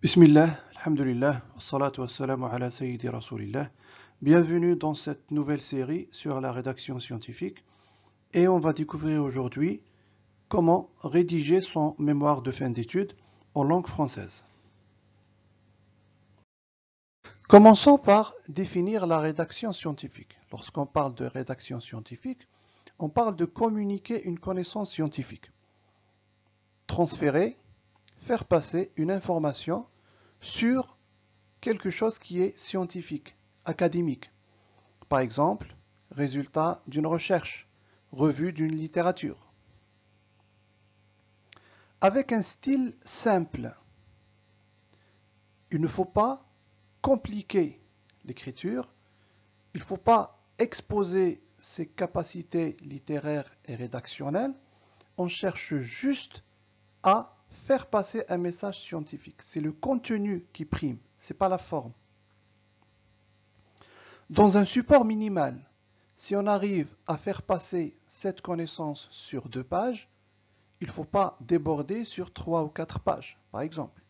Bismillah, alhamdulillah, ala Bienvenue dans cette nouvelle série sur la rédaction scientifique et on va découvrir aujourd'hui comment rédiger son mémoire de fin d'études en langue française. Commençons par définir la rédaction scientifique. Lorsqu'on parle de rédaction scientifique, on parle de communiquer une connaissance scientifique, transférer faire passer une information sur quelque chose qui est scientifique, académique. Par exemple, résultat d'une recherche, revue d'une littérature. Avec un style simple, il ne faut pas compliquer l'écriture, il ne faut pas exposer ses capacités littéraires et rédactionnelles, on cherche juste à faire passer un message scientifique. C'est le contenu qui prime, ce n'est pas la forme. Dans un support minimal, si on arrive à faire passer cette connaissance sur deux pages, il ne faut pas déborder sur trois ou quatre pages, par exemple.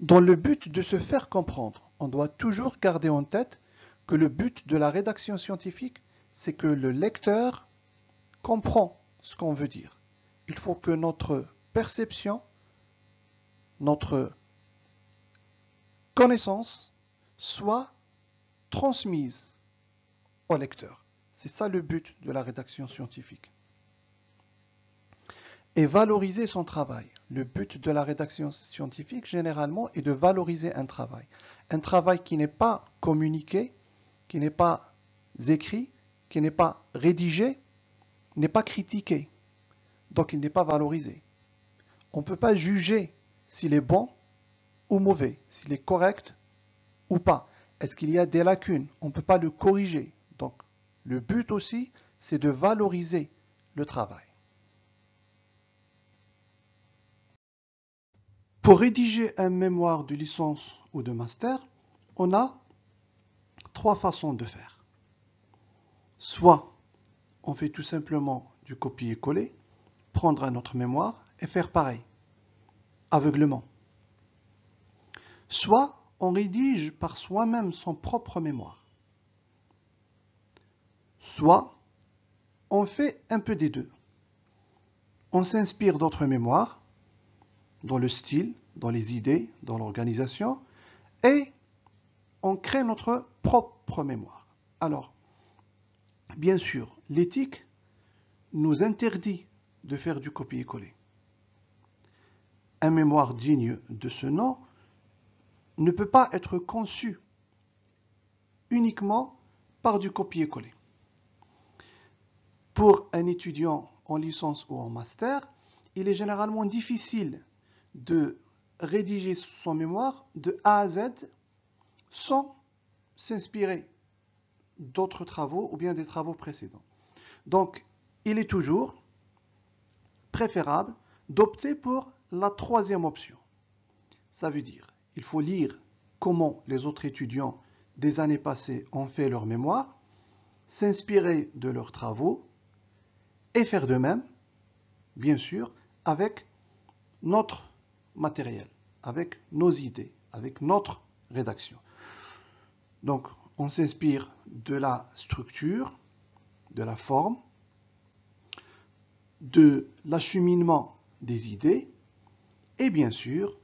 Dans le but de se faire comprendre, on doit toujours garder en tête que le but de la rédaction scientifique, c'est que le lecteur comprend ce qu'on veut dire il faut que notre perception, notre connaissance soit transmise au lecteur. C'est ça le but de la rédaction scientifique. Et valoriser son travail. Le but de la rédaction scientifique, généralement, est de valoriser un travail. Un travail qui n'est pas communiqué, qui n'est pas écrit, qui n'est pas rédigé, n'est pas critiqué donc il n'est pas valorisé. On ne peut pas juger s'il est bon ou mauvais, s'il est correct ou pas. Est-ce qu'il y a des lacunes On ne peut pas le corriger. Donc le but aussi, c'est de valoriser le travail. Pour rédiger un mémoire de licence ou de master, on a trois façons de faire. Soit on fait tout simplement du copier-coller, prendre notre mémoire et faire pareil, aveuglement. Soit on rédige par soi-même son propre mémoire. Soit on fait un peu des deux. On s'inspire d'autres mémoires, dans le style, dans les idées, dans l'organisation, et on crée notre propre mémoire. Alors, bien sûr, l'éthique nous interdit de faire du copier-coller. Un mémoire digne de ce nom ne peut pas être conçu uniquement par du copier-coller. Pour un étudiant en licence ou en master, il est généralement difficile de rédiger son mémoire de A à Z sans s'inspirer d'autres travaux ou bien des travaux précédents. Donc, il est toujours préférable d'opter pour la troisième option. Ça veut dire il faut lire comment les autres étudiants des années passées ont fait leur mémoire, s'inspirer de leurs travaux et faire de même, bien sûr, avec notre matériel, avec nos idées, avec notre rédaction. Donc, on s'inspire de la structure, de la forme, de l'acheminement des idées, et bien sûr,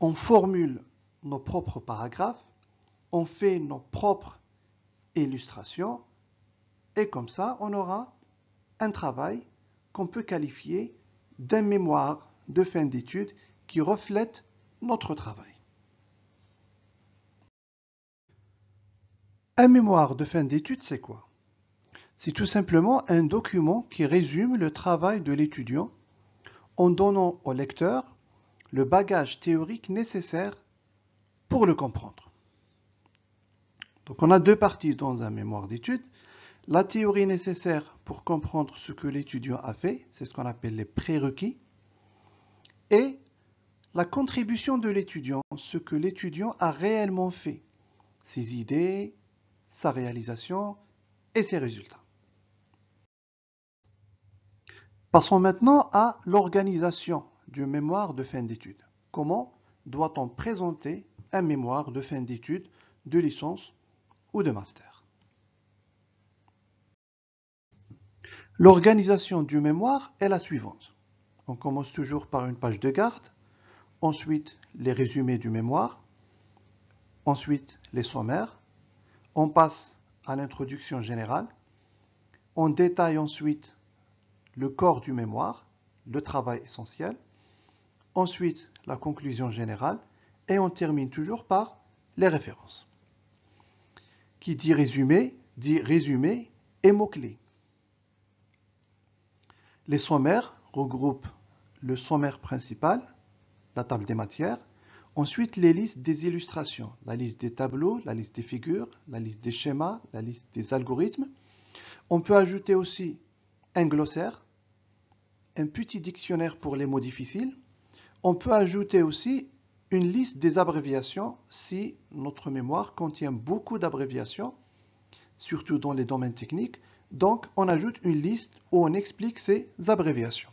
on formule nos propres paragraphes, on fait nos propres illustrations, et comme ça, on aura un travail qu'on peut qualifier d'un mémoire de fin d'étude qui reflète notre travail. Un mémoire de fin d'étude, c'est quoi c'est tout simplement un document qui résume le travail de l'étudiant en donnant au lecteur le bagage théorique nécessaire pour le comprendre. Donc on a deux parties dans un mémoire d'études. La théorie nécessaire pour comprendre ce que l'étudiant a fait, c'est ce qu'on appelle les prérequis, et la contribution de l'étudiant, ce que l'étudiant a réellement fait, ses idées, sa réalisation et ses résultats. Passons maintenant à l'organisation du mémoire de fin d'études. Comment doit-on présenter un mémoire de fin d'études de licence ou de master L'organisation du mémoire est la suivante. On commence toujours par une page de garde, ensuite les résumés du mémoire, ensuite les sommaires, on passe à l'introduction générale, on détaille ensuite le corps du mémoire, le travail essentiel, ensuite la conclusion générale, et on termine toujours par les références. Qui dit résumé, dit résumé et mots-clés. Les sommaires regroupent le sommaire principal, la table des matières, ensuite les listes des illustrations, la liste des tableaux, la liste des figures, la liste des schémas, la liste des algorithmes. On peut ajouter aussi un glossaire, un petit dictionnaire pour les mots difficiles. On peut ajouter aussi une liste des abréviations si notre mémoire contient beaucoup d'abréviations, surtout dans les domaines techniques. Donc, on ajoute une liste où on explique ces abréviations.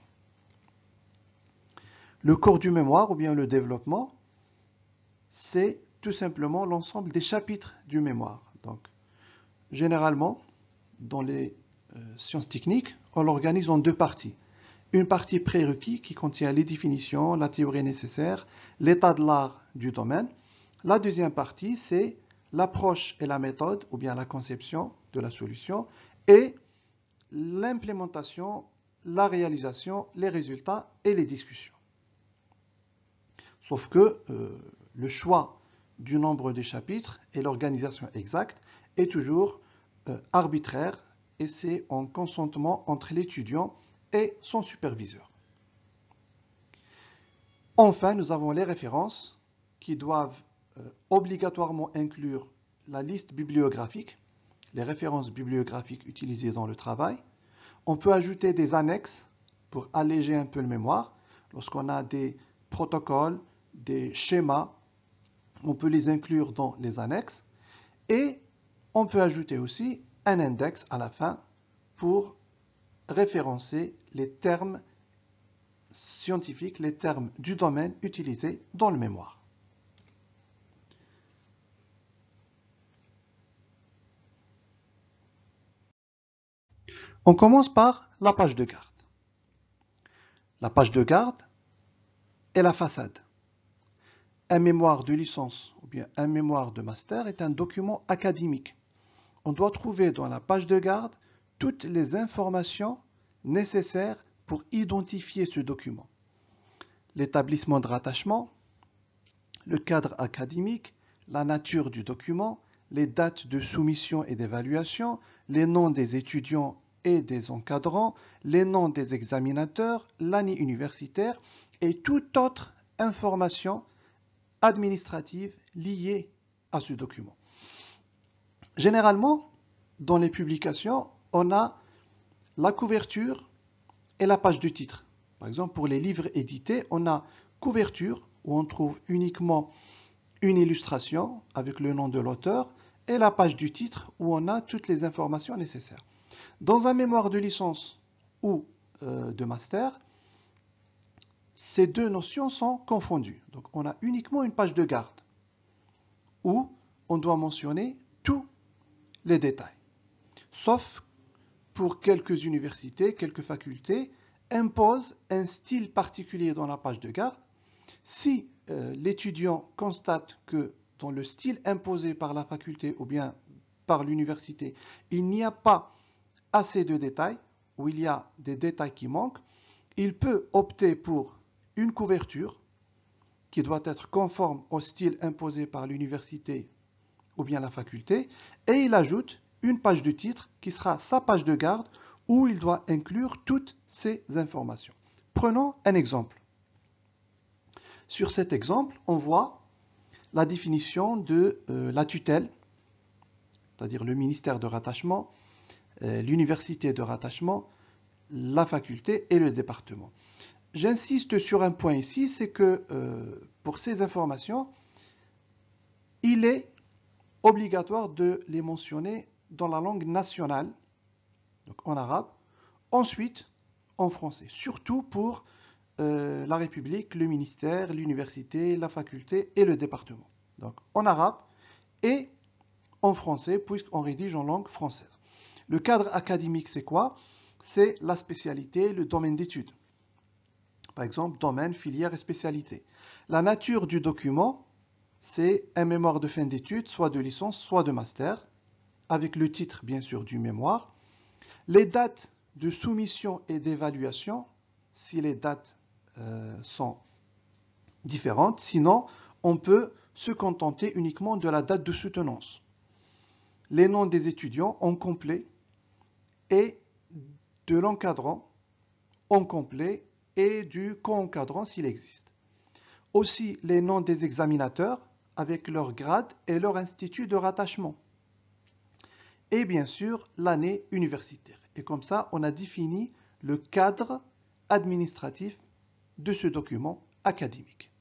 Le corps du mémoire ou bien le développement, c'est tout simplement l'ensemble des chapitres du mémoire. Donc, généralement, dans les euh, sciences techniques, on l'organise en deux parties une partie prérequis qui contient les définitions, la théorie nécessaire, l'état de l'art du domaine. La deuxième partie, c'est l'approche et la méthode, ou bien la conception de la solution, et l'implémentation, la réalisation, les résultats et les discussions. Sauf que euh, le choix du nombre des chapitres et l'organisation exacte est toujours euh, arbitraire et c'est en consentement entre l'étudiant et son superviseur. Enfin, nous avons les références qui doivent euh, obligatoirement inclure la liste bibliographique, les références bibliographiques utilisées dans le travail. On peut ajouter des annexes pour alléger un peu le mémoire. Lorsqu'on a des protocoles, des schémas, on peut les inclure dans les annexes. Et on peut ajouter aussi un index à la fin pour référencer les termes scientifiques, les termes du domaine utilisés dans le mémoire. On commence par la page de garde. La page de garde est la façade. Un mémoire de licence ou bien un mémoire de master est un document académique. On doit trouver dans la page de garde toutes les informations nécessaires pour identifier ce document. L'établissement de rattachement, le cadre académique, la nature du document, les dates de soumission et d'évaluation, les noms des étudiants et des encadrants, les noms des examinateurs, l'année universitaire et toute autre information administrative liée à ce document. Généralement, dans les publications, on a la couverture et la page du titre. Par exemple, pour les livres édités, on a couverture, où on trouve uniquement une illustration avec le nom de l'auteur, et la page du titre, où on a toutes les informations nécessaires. Dans un mémoire de licence ou euh, de master, ces deux notions sont confondues. Donc on a uniquement une page de garde, où on doit mentionner tous les détails, sauf pour quelques universités, quelques facultés, impose un style particulier dans la page de garde. Si euh, l'étudiant constate que dans le style imposé par la faculté ou bien par l'université, il n'y a pas assez de détails, ou il y a des détails qui manquent, il peut opter pour une couverture qui doit être conforme au style imposé par l'université ou bien la faculté, et il ajoute une page de titre qui sera sa page de garde où il doit inclure toutes ces informations. Prenons un exemple. Sur cet exemple, on voit la définition de euh, la tutelle, c'est-à-dire le ministère de rattachement, euh, l'université de rattachement, la faculté et le département. J'insiste sur un point ici, c'est que euh, pour ces informations, il est obligatoire de les mentionner dans la langue nationale, donc en arabe, ensuite en français, surtout pour euh, la République, le ministère, l'université, la faculté et le département. Donc en arabe et en français, puisqu'on rédige en langue française. Le cadre académique, c'est quoi C'est la spécialité, le domaine d'études. Par exemple, domaine, filière et spécialité. La nature du document, c'est un mémoire de fin d'études, soit de licence, soit de master avec le titre, bien sûr, du mémoire. Les dates de soumission et d'évaluation, si les dates euh, sont différentes. Sinon, on peut se contenter uniquement de la date de soutenance. Les noms des étudiants en complet et de l'encadrant en complet et du co-encadrant s'il existe. Aussi les noms des examinateurs avec leur grade et leur institut de rattachement et bien sûr l'année universitaire. Et comme ça, on a défini le cadre administratif de ce document académique.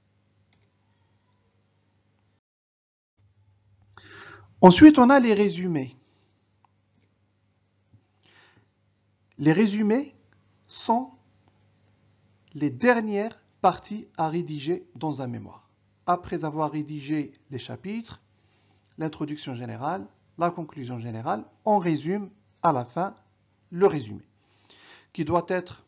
Ensuite, on a les résumés. Les résumés sont les dernières parties à rédiger dans un mémoire. Après avoir rédigé les chapitres, l'introduction générale, la conclusion générale, on résume à la fin le résumé, qui doit être,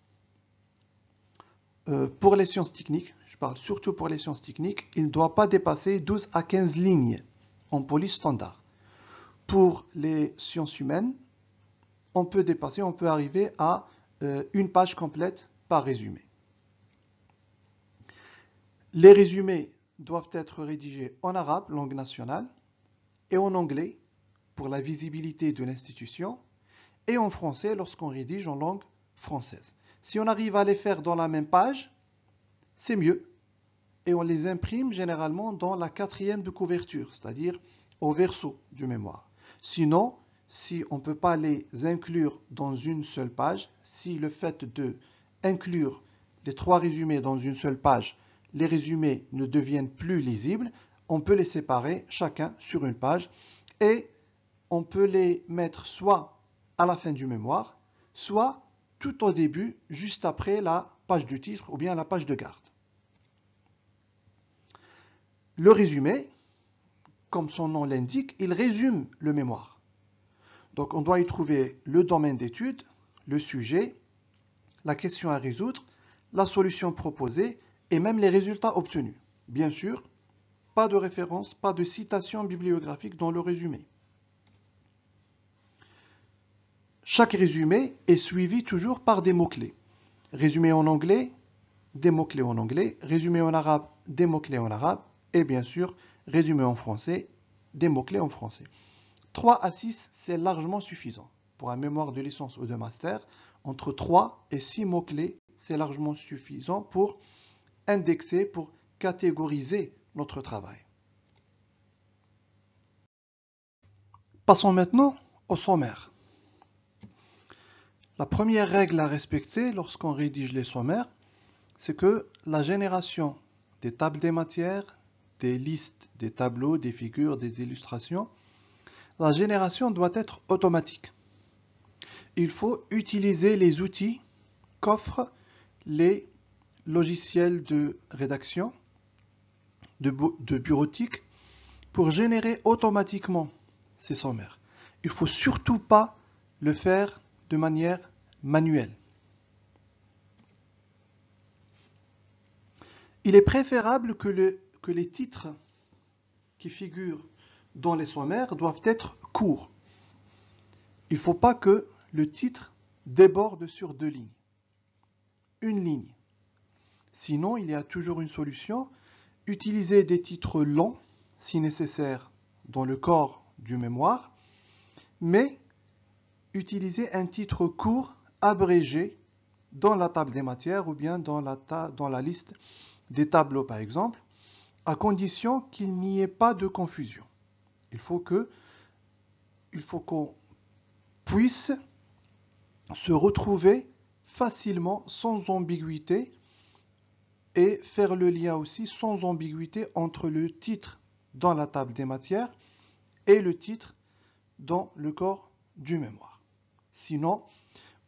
euh, pour les sciences techniques, je parle surtout pour les sciences techniques, il ne doit pas dépasser 12 à 15 lignes en police standard. Pour les sciences humaines, on peut dépasser, on peut arriver à euh, une page complète par résumé. Les résumés doivent être rédigés en arabe, langue nationale, et en anglais, pour la visibilité de l'institution et en français lorsqu'on rédige en langue française. Si on arrive à les faire dans la même page, c'est mieux. Et on les imprime généralement dans la quatrième de couverture, c'est-à-dire au verso du mémoire. Sinon, si on ne peut pas les inclure dans une seule page, si le fait de inclure les trois résumés dans une seule page, les résumés ne deviennent plus lisibles, on peut les séparer chacun sur une page et on peut les mettre soit à la fin du mémoire, soit tout au début, juste après la page du titre ou bien la page de garde. Le résumé, comme son nom l'indique, il résume le mémoire. Donc on doit y trouver le domaine d'étude, le sujet, la question à résoudre, la solution proposée et même les résultats obtenus. Bien sûr, pas de référence, pas de citation bibliographique dans le résumé. Chaque résumé est suivi toujours par des mots-clés. Résumé en anglais, des mots-clés en anglais, résumé en arabe, des mots-clés en arabe, et bien sûr, résumé en français, des mots-clés en français. 3 à 6, c'est largement suffisant. Pour un mémoire de licence ou de master, entre 3 et 6 mots-clés, c'est largement suffisant pour indexer, pour catégoriser notre travail. Passons maintenant au sommaire. La première règle à respecter lorsqu'on rédige les sommaires, c'est que la génération des tables des matières, des listes, des tableaux, des figures, des illustrations, la génération doit être automatique. Il faut utiliser les outils qu'offrent les logiciels de rédaction, de, de bureautique, pour générer automatiquement ces sommaires. Il ne faut surtout pas le faire de manière manuelle. Il est préférable que, le, que les titres qui figurent dans les sommaires doivent être courts. Il ne faut pas que le titre déborde sur deux lignes. Une ligne. Sinon, il y a toujours une solution. Utiliser des titres longs, si nécessaire, dans le corps du mémoire, mais utiliser un titre court abrégé dans la table des matières ou bien dans la, dans la liste des tableaux par exemple, à condition qu'il n'y ait pas de confusion. il faut qu'on puisse se retrouver facilement, sans ambiguïté, et faire le lien aussi sans ambiguïté entre le titre dans la table des matières et le titre dans le corps du mémoire. Sinon,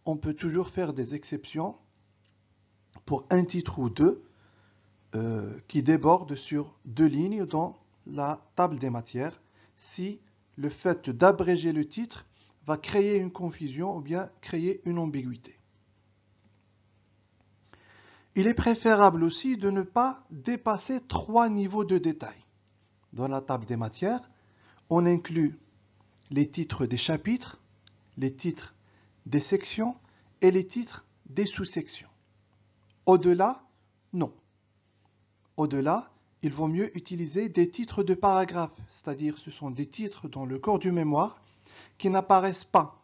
on peut toujours faire des exceptions pour un titre ou deux euh, qui débordent sur deux lignes dans la table des matières si le fait d'abréger le titre va créer une confusion ou bien créer une ambiguïté. Il est préférable aussi de ne pas dépasser trois niveaux de détail. Dans la table des matières, on inclut les titres des chapitres, les titres des sections et les titres des sous-sections. Au-delà, non. Au-delà, il vaut mieux utiliser des titres de paragraphes, c'est-à-dire ce sont des titres dans le corps du mémoire qui n'apparaissent pas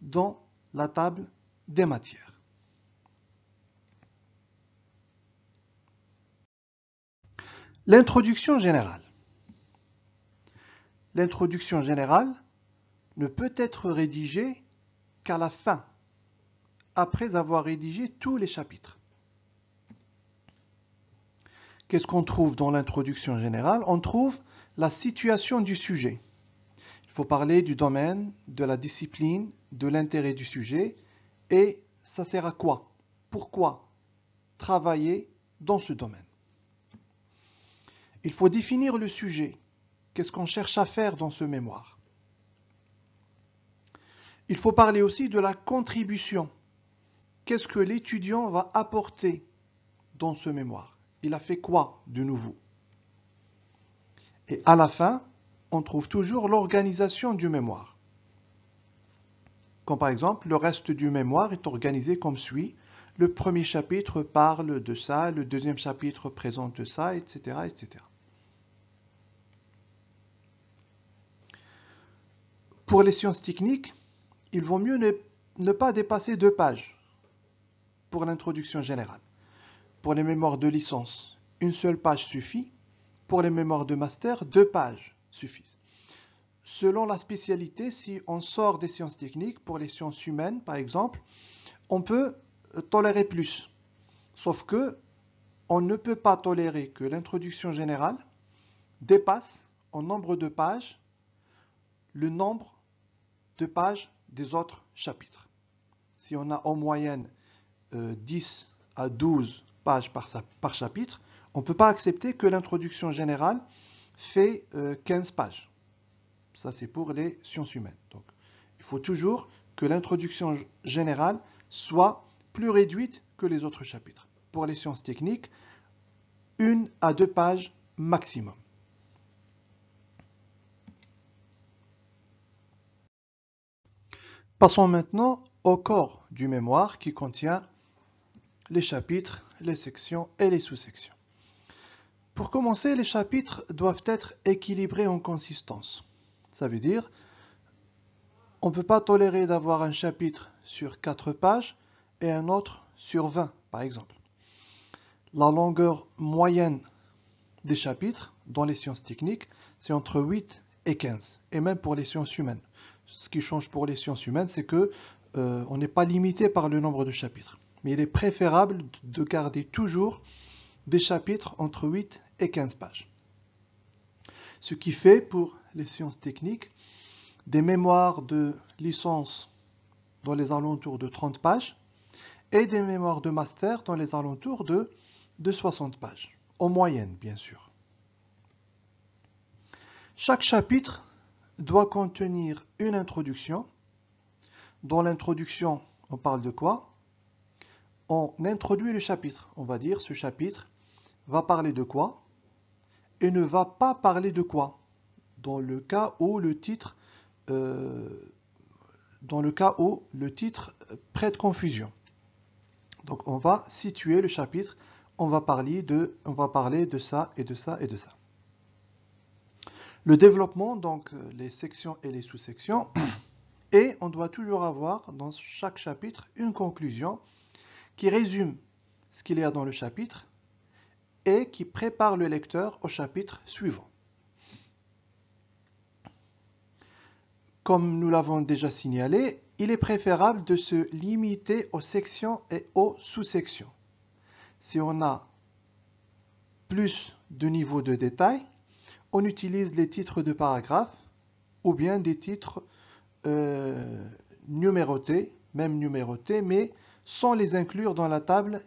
dans la table des matières. L'introduction générale. L'introduction générale ne peut être rédigée à la fin, après avoir rédigé tous les chapitres. Qu'est-ce qu'on trouve dans l'introduction générale On trouve la situation du sujet. Il faut parler du domaine, de la discipline, de l'intérêt du sujet et ça sert à quoi Pourquoi travailler dans ce domaine Il faut définir le sujet. Qu'est-ce qu'on cherche à faire dans ce mémoire il faut parler aussi de la contribution. Qu'est-ce que l'étudiant va apporter dans ce mémoire Il a fait quoi de nouveau Et à la fin, on trouve toujours l'organisation du mémoire. Comme par exemple, le reste du mémoire est organisé comme suit. Le premier chapitre parle de ça, le deuxième chapitre présente ça, etc. etc. Pour les sciences techniques, il vaut mieux ne, pas dépasser deux pages pour l'introduction générale. Pour les mémoires de licence, une seule page suffit. Pour les mémoires de master, deux pages suffisent. Selon la spécialité, si on sort des sciences techniques, pour les sciences humaines par exemple, on peut euh, tolérer plus. Sauf que on ne peut pas tolérer que l'introduction générale dépasse en nombre de pages le nombre de pages des autres chapitres. Si on a en moyenne 10 euh, à 12 pages par, chapitre, on ne peut pas accepter que l'introduction générale fait 15 euh, pages. Ça, c'est pour les sciences humaines. Donc, il faut toujours que l'introduction générale soit plus réduite que les autres chapitres. Pour les sciences techniques, une à deux pages maximum. Passons maintenant au corps du mémoire qui contient les chapitres, les sections et les sous-sections. Pour commencer, les chapitres doivent être équilibrés en consistance. Ça veut dire on ne peut pas tolérer d'avoir un chapitre sur 4 pages et un autre sur 20, par exemple. La longueur moyenne des chapitres dans les sciences techniques, c'est entre 8 et 15, et même pour les sciences humaines ce qui change pour les sciences humaines, c'est que euh, on n'est pas limité par le nombre de chapitres. Mais il est préférable de garder toujours des chapitres entre 8 et 15 pages. Ce qui fait pour les sciences techniques des mémoires de licence dans les alentours de 30 pages et des mémoires de master dans les alentours de, de 60 pages, en moyenne bien sûr. Chaque chapitre doit contenir une introduction. Dans l'introduction, on parle de quoi On introduit le chapitre. On va dire ce chapitre va parler de quoi et ne va pas parler de quoi. Dans le cas où le titre, euh, dans le cas où le titre prête confusion. Donc on va situer le chapitre. On va parler de, on va parler de ça et de ça et de ça le développement, donc euh, les sections et les sous-sections, et on doit toujours avoir dans chaque chapitre une conclusion qui résume ce qu'il y a dans le chapitre et qui prépare le lecteur au chapitre suivant. Comme nous l'avons déjà signalé, il est préférable de se limiter aux sections et aux sous-sections. Si on a plus de niveaux de détails on utilise les titres de paragraphes ou bien des titres euh, numérotés, même numérotés, mais sans les inclure dans la table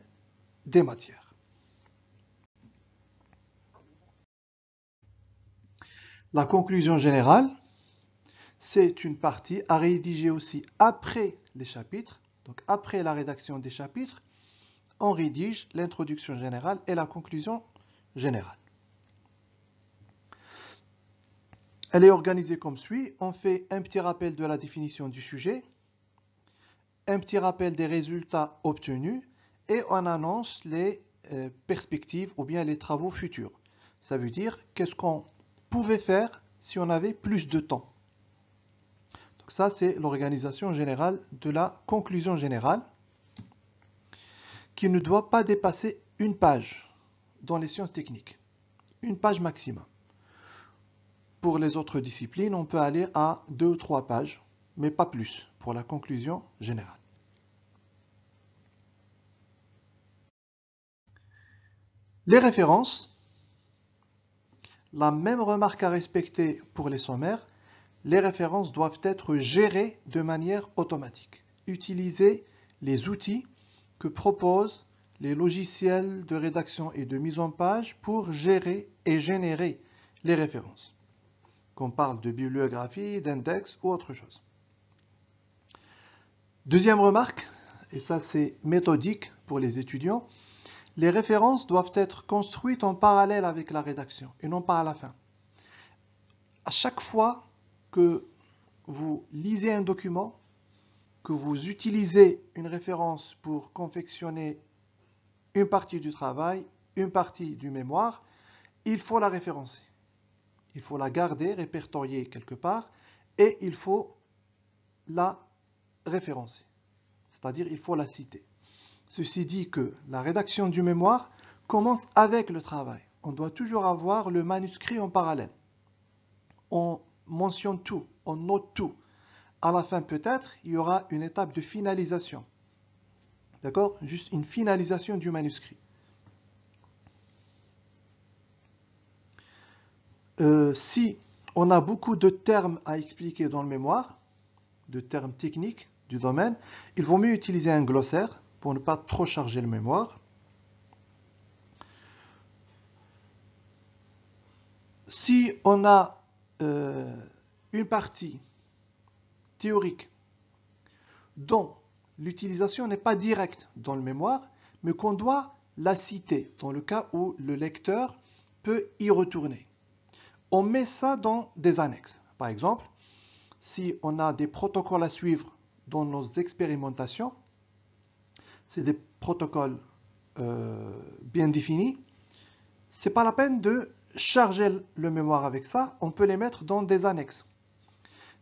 des matières. La conclusion générale, c'est une partie à rédiger aussi après les chapitres, donc après la rédaction des chapitres, on rédige l'introduction générale et la conclusion générale. Elle est organisée comme suit. On fait un petit rappel de la définition du sujet, un petit rappel des résultats obtenus et on annonce les euh, perspectives ou bien les travaux futurs. Ça veut dire qu'est-ce qu'on pouvait faire si on avait plus de temps. Donc ça, c'est l'organisation générale de la conclusion générale qui ne doit pas dépasser une page dans les sciences techniques. Une page maximum. Pour les autres disciplines, on peut aller à deux ou trois pages, mais pas plus, pour la conclusion générale. Les références, la même remarque à respecter pour les sommaires, les références doivent être gérées de manière automatique. Utilisez les outils que proposent les logiciels de rédaction et de mise en page pour gérer et générer les références qu'on parle de bibliographie, d'index ou autre chose. Deuxième remarque, et ça c'est méthodique pour les étudiants, les références doivent être construites en parallèle avec la rédaction et non pas à la fin. À chaque fois que vous lisez un document, que vous utilisez une référence pour confectionner une partie du travail, une partie du mémoire, il faut la référencer. Il faut la garder répertorier quelque part et il faut la référencer, c'est-à-dire il faut la citer. Ceci dit que la rédaction du mémoire commence avec le travail. On doit toujours avoir le manuscrit en parallèle. On mentionne tout, on note tout. À la fin peut-être, il y aura une étape de finalisation. D'accord Juste une finalisation du manuscrit. Euh, si on a beaucoup de termes à expliquer dans le mémoire, de termes techniques du domaine, il vaut mieux utiliser un glossaire pour ne pas trop charger le mémoire. Si on a euh, une partie théorique dont l'utilisation n'est pas directe dans le mémoire, mais qu'on doit la citer dans le cas où le lecteur peut y retourner on met ça dans des annexes. Par exemple, si on a des protocoles à suivre dans nos expérimentations, c'est des protocoles euh, bien définis, c'est pas la peine de charger le mémoire avec ça, on peut les mettre dans des annexes.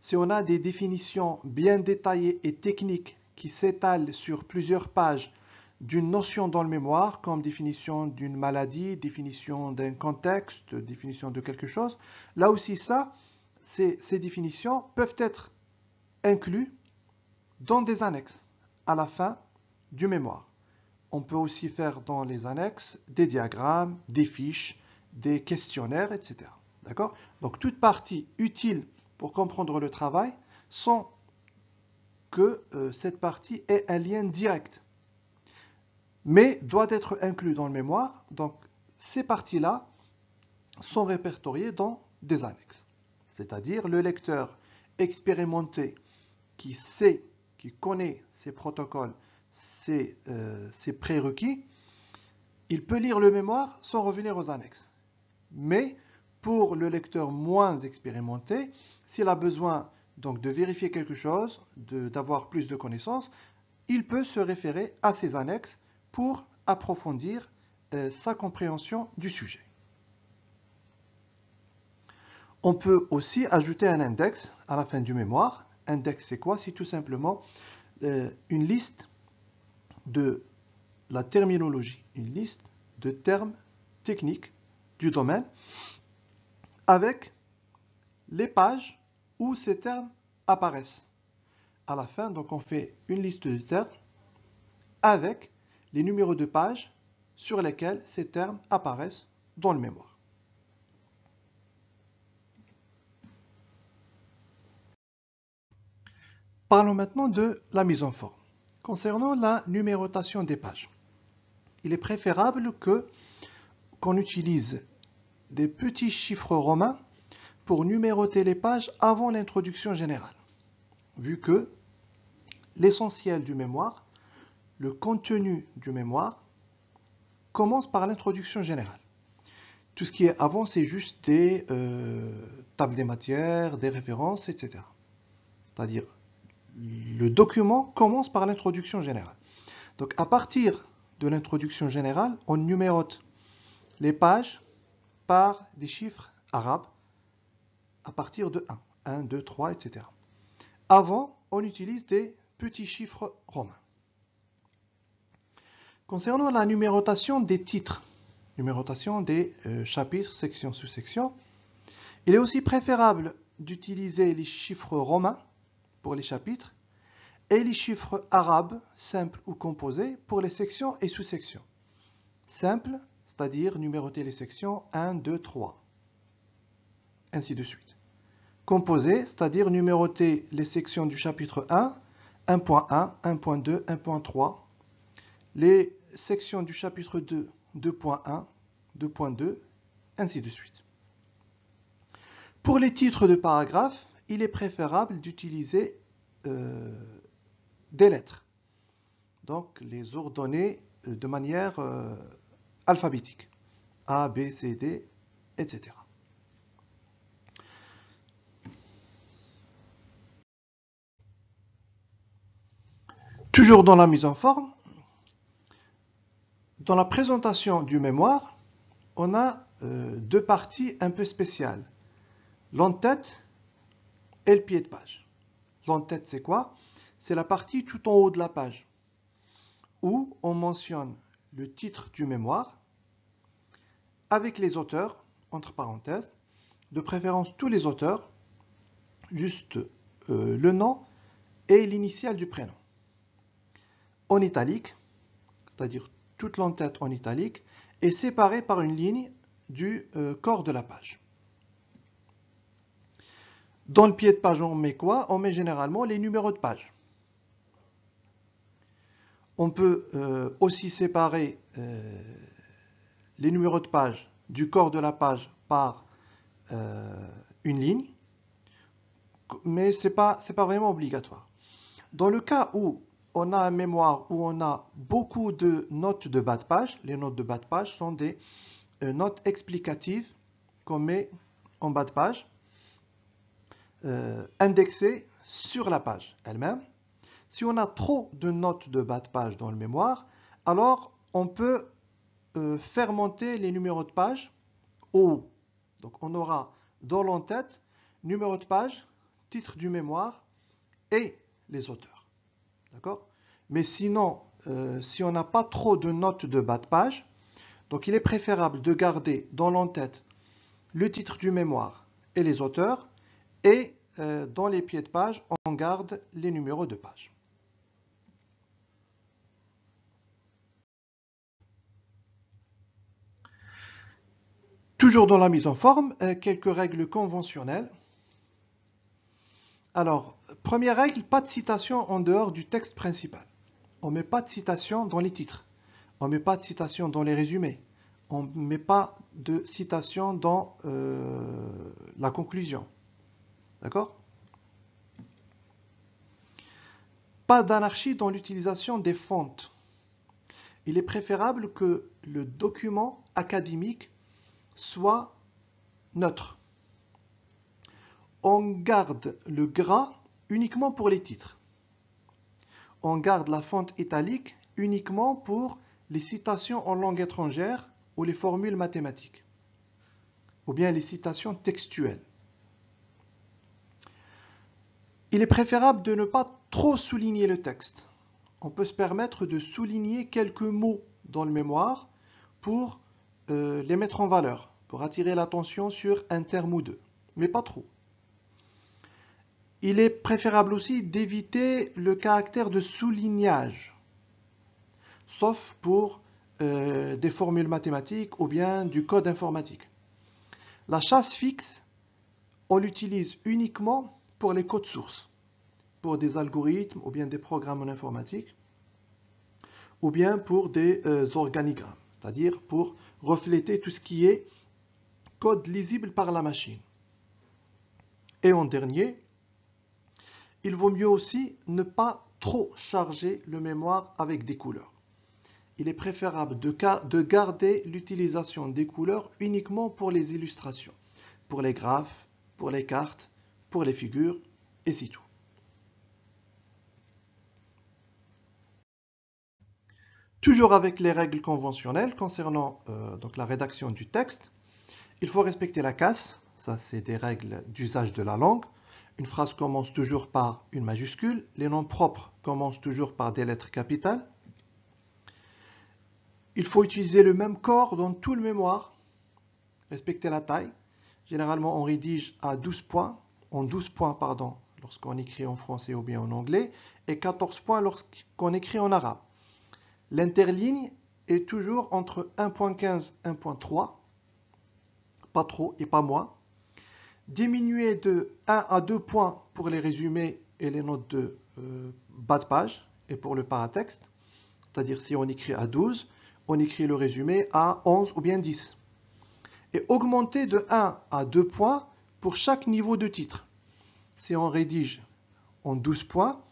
Si on a des définitions bien détaillées et techniques qui s'étalent sur plusieurs pages d'une notion dans le mémoire comme définition d'une maladie, définition d'un contexte, définition de quelque chose. Là aussi, ça, ces, définitions peuvent être incluses dans des annexes à la fin du mémoire. On peut aussi faire dans les annexes des diagrammes, des fiches, des questionnaires, etc. D'accord Donc, toute partie utile pour comprendre le travail sans que euh, cette partie ait un lien direct mais doit être inclus dans le mémoire. Donc, ces parties-là sont répertoriées dans des annexes. C'est-à-dire, le lecteur expérimenté qui sait, qui connaît ces protocoles, ces, euh, prérequis, il peut lire le mémoire sans revenir aux annexes. Mais pour le lecteur moins expérimenté, s'il a besoin donc de vérifier quelque chose, d'avoir plus de connaissances, il peut se référer à ces annexes pour approfondir euh, sa compréhension du sujet. On peut aussi ajouter un index à la fin du mémoire. Index, c'est quoi C'est tout simplement euh, une liste de la terminologie, une liste de termes techniques du domaine avec les pages où ces termes apparaissent. À la fin, donc, on fait une liste de termes avec les numéros de page sur lesquels ces termes apparaissent dans le mémoire. Parlons maintenant de la mise en forme. Concernant la numérotation des pages, il est préférable que qu'on utilise des petits chiffres romains pour numéroter les pages avant l'introduction générale, vu que l'essentiel du mémoire le contenu du mémoire commence par l'introduction générale. Tout ce qui est avant, c'est juste des euh, tables des matières, des références, etc. C'est-à-dire, le document commence par l'introduction générale. Donc, à partir de l'introduction générale, on numérote les pages par des chiffres arabes à partir de 1. 1, 2, 3, etc. Avant, on utilise des petits chiffres romains. Concernant la numérotation des titres, numérotation des euh, chapitres, sections, sous-sections, il est aussi préférable d'utiliser les chiffres romains pour les chapitres et les chiffres arabes, simples ou composés, pour les sections et sous-sections. Simple, c'est-à-dire numéroter les sections 1, 2, 3, ainsi de suite. Composé, c'est-à-dire numéroter les sections du chapitre 1, 1.1, 1.2, 1.3, les section du chapitre 2, 2.1, 2.2, ainsi de suite. Pour les titres de paragraphes, il est préférable d'utiliser euh, des lettres, donc les ordonner euh, de manière euh, alphabétique, A, B, C, D, etc. Toujours dans la mise en forme, dans la présentation du mémoire, on a euh, deux parties un peu spéciales. L'entête et le pied de page. L'entête, c'est quoi C'est la partie tout en haut de la page où on mentionne le titre du mémoire avec les auteurs, entre parenthèses, de préférence tous les auteurs, juste euh, le nom et l'initiale du prénom. En italique, c'est-à-dire toute l'entête en italique, est séparée par une ligne du euh, corps de la page. Dans le pied de page, on met quoi On met généralement les numéros de page. On peut euh, aussi séparer euh, les numéros de page du corps de la page par une ligne, mais ce n'est c'est pas vraiment obligatoire. Dans le cas où on a un mémoire où on a beaucoup de notes de bas de page. Les notes de bas de page sont des euh, notes explicatives qu'on met en bas de page, euh, indexées sur la page elle-même. Si on a trop de notes de bas de page dans le mémoire, alors on peut euh, fermenter faire monter les numéros de page au haut. Donc on aura dans l'entête numéro de page, titre du mémoire et les auteurs. D'accord Mais sinon, euh, si on n'a pas trop de notes de bas de page, donc il est préférable de garder dans l'entête le titre du mémoire et les auteurs, et euh, dans les pieds de page, on garde les numéros de page. Toujours dans la mise en forme, euh, quelques règles conventionnelles. Alors, première règle, pas de citation en dehors du texte principal. On ne met pas de citation dans les titres. On ne met pas de citation dans les résumés. On ne met pas de citation dans euh, la conclusion. D'accord Pas d'anarchie dans l'utilisation des fontes. Il est préférable que le document académique soit neutre on garde le gras uniquement pour les titres. On garde la fonte italique uniquement pour les citations en langue étrangère ou les formules mathématiques, ou bien les citations textuelles. Il est préférable de ne pas trop souligner le texte. On peut se permettre de souligner quelques mots dans le mémoire pour euh, les mettre en valeur, pour attirer l'attention sur un terme ou deux, mais pas trop. Il est préférable aussi d'éviter le caractère de soulignage, sauf pour euh, des formules mathématiques ou bien du code informatique. La chasse fixe, on l'utilise uniquement pour les codes sources, pour des algorithmes ou bien des programmes en informatique, ou bien pour des euh, organigrammes, c'est-à-dire pour refléter tout ce qui est code lisible par la machine. Et en dernier, il vaut mieux aussi ne pas trop charger le mémoire avec des couleurs. Il est préférable de, garder l'utilisation des couleurs uniquement pour les illustrations, pour les graphes, pour les cartes, pour les figures, et si tout. Toujours avec les règles conventionnelles concernant euh, donc la rédaction du texte, il faut respecter la casse, ça c'est des règles d'usage de la langue. Une phrase commence toujours par une majuscule. Les noms propres commencent toujours par des lettres capitales. Il faut utiliser le même corps dans tout le mémoire. Respecter la taille. Généralement, on rédige à 12 points, en 12 points, pardon, lorsqu'on écrit en français ou bien en anglais, et 14 points lorsqu'on écrit en arabe. L'interligne est toujours entre 1.15 et 1.3, pas trop et pas moins diminuer de 1 à 2 points pour les résumés et les notes de euh, bas de page et pour le paratexte. C'est-à-dire si on écrit à 12, on écrit le résumé à 11 ou bien 10. Et augmenter de 1 à 2 points pour chaque niveau de titre. Si on rédige en 12 points,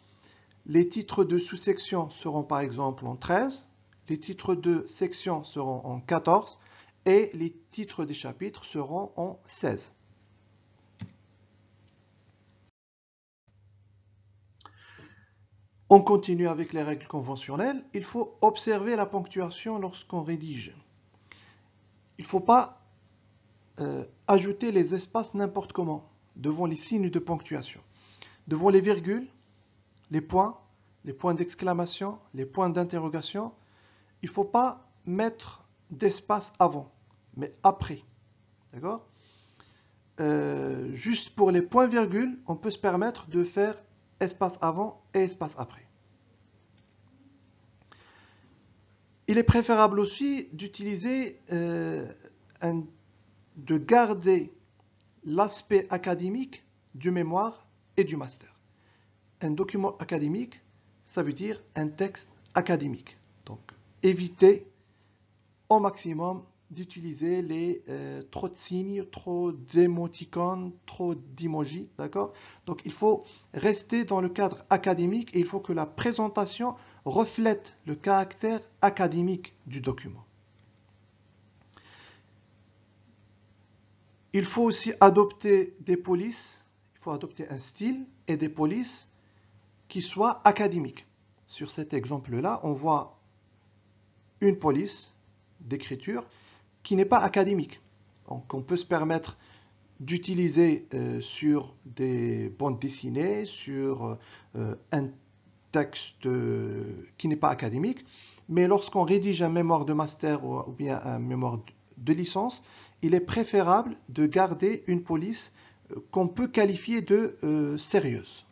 les titres de sous-section seront par exemple en 13, les titres de section seront en 14 et les titres des chapitres seront en 16. On continue avec les règles conventionnelles. Il faut observer la ponctuation lorsqu'on rédige. Il ne faut pas euh, ajouter les espaces n'importe comment devant les signes de ponctuation. Devant les virgules, les points, les points d'exclamation, les points d'interrogation, il ne faut pas mettre d'espace avant, mais après. D'accord euh, Juste pour les points-virgules, on peut se permettre de faire espace avant et espace après. Il est préférable aussi d'utiliser, euh, de garder l'aspect académique du mémoire et du master. Un document académique, ça veut dire un texte académique. Donc, éviter au maximum d'utiliser les euh, trop de signes, trop d'émoticônes, trop d'emojis, d'accord Donc il faut rester dans le cadre académique et il faut que la présentation reflète le caractère académique du document. Il faut aussi adopter des polices, il faut adopter un style et des polices qui soient académiques. Sur cet exemple-là, on voit une police d'écriture n'est pas académique, qu'on peut se permettre d'utiliser euh, sur des bandes dessinées, sur euh, un texte euh, qui n'est pas académique, mais lorsqu'on rédige un mémoire de master ou, bien un mémoire de licence, il est préférable de garder une police qu'on peut qualifier de sérieuse.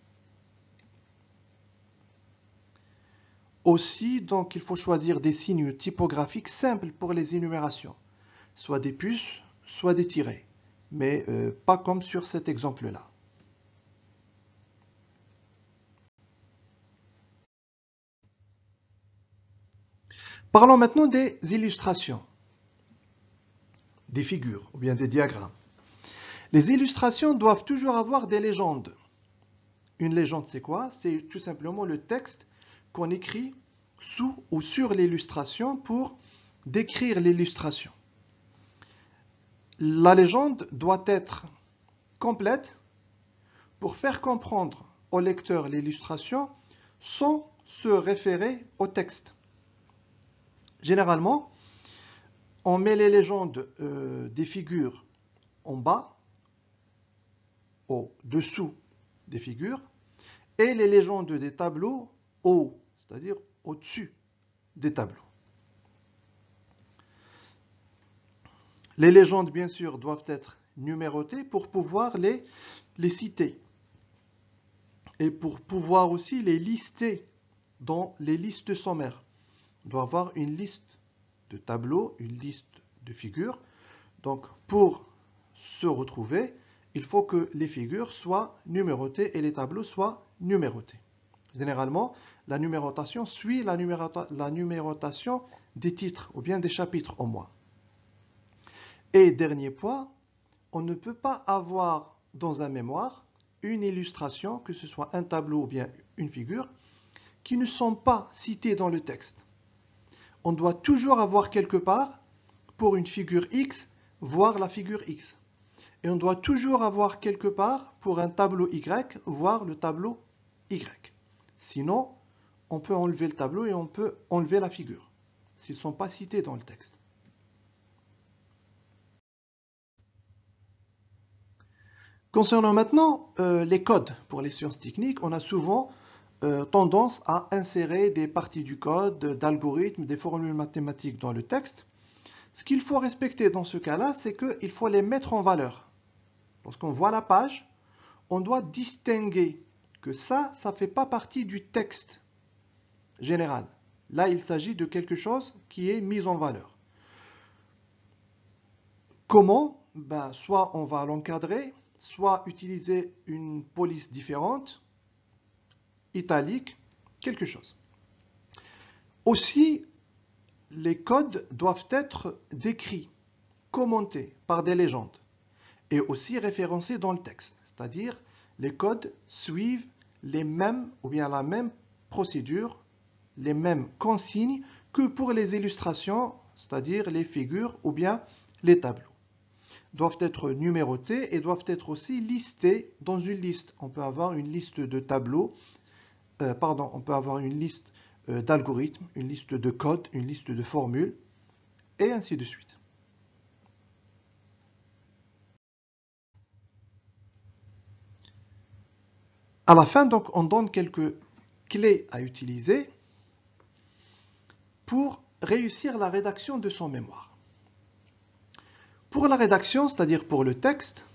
Aussi, donc, il faut choisir des signes typographiques simples pour les énumérations soit des puces, soit des tirets, mais euh, pas comme sur cet exemple-là. Parlons maintenant des illustrations, des figures ou bien des diagrammes. Les illustrations doivent toujours avoir des légendes. Une légende, c'est quoi C'est tout simplement le texte qu'on écrit sous ou sur l'illustration pour décrire l'illustration. La légende doit être complète pour faire comprendre au lecteur l'illustration sans se référer au texte. Généralement, on met les légendes euh, des figures en bas, au-dessous des figures, et les légendes des tableaux haut, c'est-à-dire au-dessus des tableaux. Les légendes, bien sûr, doivent être numérotées pour pouvoir les, les citer et pour pouvoir aussi les lister dans les listes sommaires. On doit avoir une liste de tableaux, une liste de figures. Donc, pour se retrouver, il faut que les figures soient numérotées et les tableaux soient numérotés. Généralement, la numérotation suit la, la numérotation des titres ou bien des chapitres au moins. Et dernier point, on ne peut pas avoir dans un mémoire une illustration, que ce soit un tableau ou bien une figure, qui ne sont pas cités dans le texte. On doit toujours avoir quelque part, pour une figure X, voir la figure X. Et on doit toujours avoir quelque part, pour un tableau Y, voir le tableau Y. Sinon, on peut enlever le tableau et on peut enlever la figure, s'ils ne sont pas cités dans le texte. Concernant maintenant euh, les codes pour les sciences techniques, on a souvent euh, tendance à insérer des parties du code, d'algorithmes, des formules mathématiques dans le texte. Ce qu'il faut respecter dans ce cas-là, c'est qu'il faut les mettre en valeur. Lorsqu'on voit la page, on doit distinguer que ça, ça ne fait pas partie du texte général. Là, il s'agit de quelque chose qui est mis en valeur. Comment ben, Soit on va l'encadrer, soit utiliser une police différente, italique, quelque chose. Aussi, les codes doivent être décrits, commentés par des légendes et aussi référencés dans le texte. C'est-à-dire, les codes suivent les mêmes ou bien la même procédure, les mêmes consignes que pour les illustrations, c'est-à-dire les figures ou bien les tableaux doivent être numérotés et doivent être aussi listés dans une liste. On peut avoir une liste de tableaux, euh, pardon, on peut avoir une liste euh, d'algorithmes, une liste de codes, une liste de formules, et ainsi de suite. À la fin, donc, on donne quelques clés à utiliser pour réussir la rédaction de son mémoire. Pour la rédaction, c'est-à-dire pour le texte,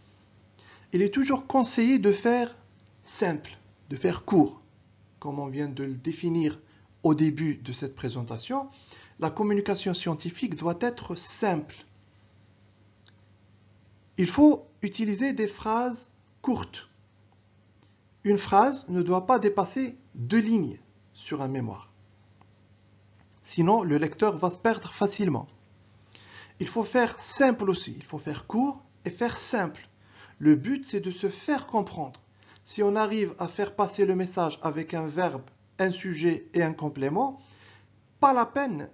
il est toujours conseillé de faire simple, de faire court. Comme on vient de le définir au début de cette présentation, la communication scientifique doit être simple. Il faut utiliser des phrases courtes. Une phrase ne doit pas dépasser deux lignes sur un mémoire. Sinon, le lecteur va se perdre facilement. Il faut faire simple aussi, il faut faire court et faire simple. Le but, c'est de se faire comprendre. Si on arrive à faire passer le message avec un verbe, un sujet et un complément, pas la peine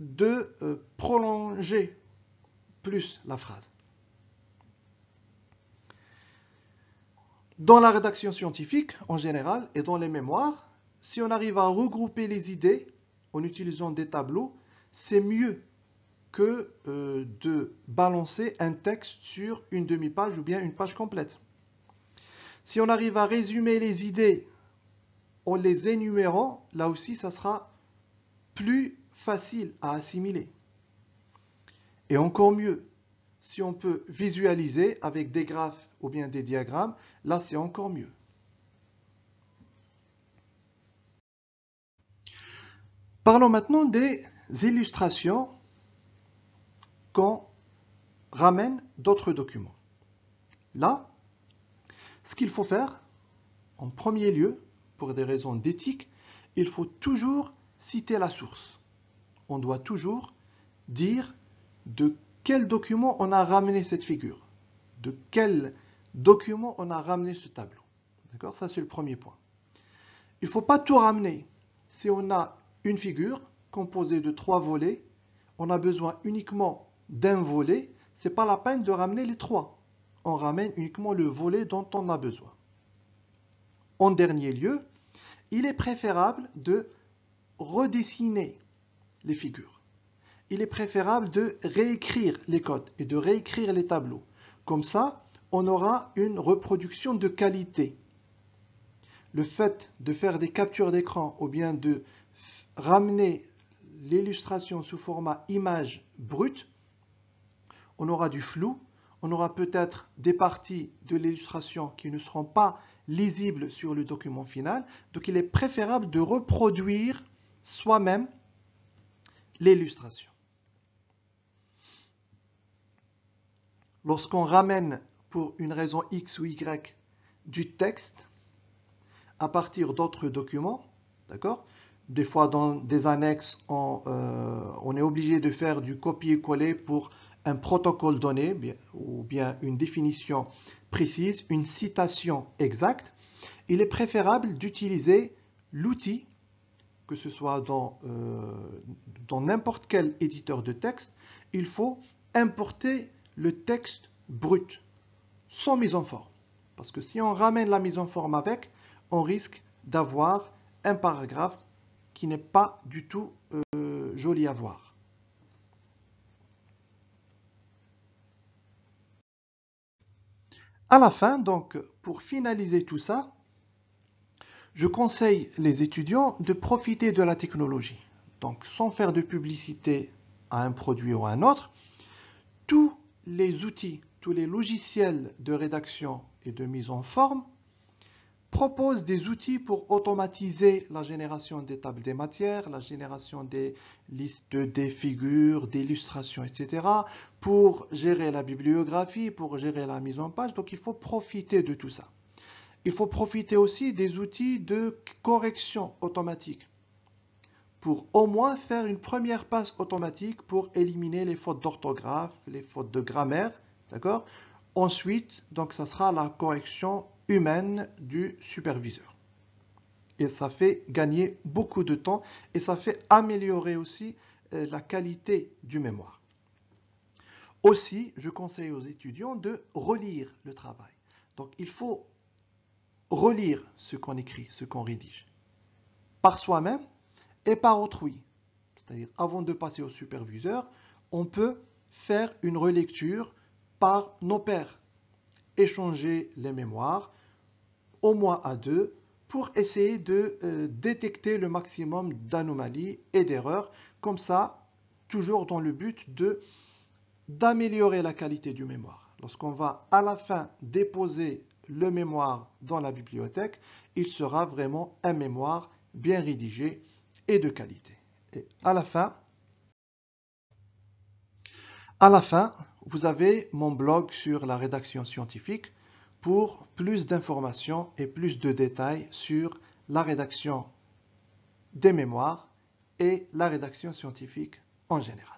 de euh, prolonger plus la phrase. Dans la rédaction scientifique, en général, et dans les mémoires, si on arrive à regrouper les idées en utilisant des tableaux, c'est mieux que euh, de balancer un texte sur une demi-page ou bien une page complète. Si on arrive à résumer les idées en les énumérant, là aussi, ça sera plus facile à assimiler. Et encore mieux, si on peut visualiser avec des graphes ou bien des diagrammes, là c'est encore mieux. Parlons maintenant des illustrations qu'on ramène d'autres documents. Là, ce qu'il faut faire, en premier lieu, pour des raisons d'éthique, il faut toujours citer la source. On doit toujours dire de quel document on a ramené cette figure, de quel document on a ramené ce tableau. D'accord Ça, c'est le premier point. Il ne faut pas tout ramener. Si on a une figure composée de trois volets, on a besoin uniquement d'un volet, n'est pas la peine de ramener les trois. On ramène uniquement le volet dont on a besoin. En dernier lieu, il est préférable de redessiner les figures. Il est préférable de réécrire les codes et de réécrire les tableaux. Comme ça, on aura une reproduction de qualité. Le fait de faire des captures d'écran ou bien de ramener l'illustration sous format image brute on aura du flou, on aura peut-être des parties de l'illustration qui ne seront pas lisibles sur le document final. Donc il est préférable de reproduire soi-même l'illustration. Lorsqu'on ramène pour une raison X ou Y du texte à partir d'autres documents, d'accord Des fois dans des annexes, on, euh, on est obligé de faire du copier-coller pour un protocole donné ou bien une définition précise, une citation exacte, il est préférable d'utiliser l'outil, que ce soit euh, dans n'importe quel éditeur de texte, il faut importer le texte brut, sans mise en forme. Parce que si on ramène la mise en forme avec, on risque d'avoir un paragraphe qui n'est pas du tout euh, joli à voir. À la fin, donc, pour finaliser tout ça, je conseille les étudiants de profiter de la technologie. Donc, sans faire de publicité à un produit ou à un autre, tous les outils, tous les logiciels de rédaction et de mise en forme propose des outils pour automatiser la génération des tables des matières, la génération des listes de figures, d'illustrations, etc. pour gérer la bibliographie, pour gérer la mise en page. Donc il faut profiter de tout ça. Il faut profiter aussi des outils de correction automatique pour au moins faire une première passe automatique pour éliminer les fautes d'orthographe, les fautes de grammaire, d'accord Ensuite, donc ça sera la correction humaine du superviseur. Et ça fait gagner beaucoup de temps et ça fait améliorer aussi euh, la qualité du mémoire. Aussi, je conseille aux étudiants de relire le travail. Donc, il faut relire ce qu'on écrit, ce qu'on rédige, par soi-même et par autrui. C'est-à-dire, avant de passer au superviseur, on peut faire une relecture par nos pairs, échanger les mémoires, au moins à deux pour essayer de euh, détecter le maximum d'anomalies et d'erreurs. Comme ça, toujours dans le but de d'améliorer la qualité du mémoire. Lorsqu'on va à la fin déposer le mémoire dans la bibliothèque, il sera vraiment un mémoire bien rédigé et de qualité. Et à la fin, à la fin, vous avez mon blog sur la rédaction scientifique pour plus d'informations et plus de détails sur la rédaction des mémoires et la rédaction scientifique en général.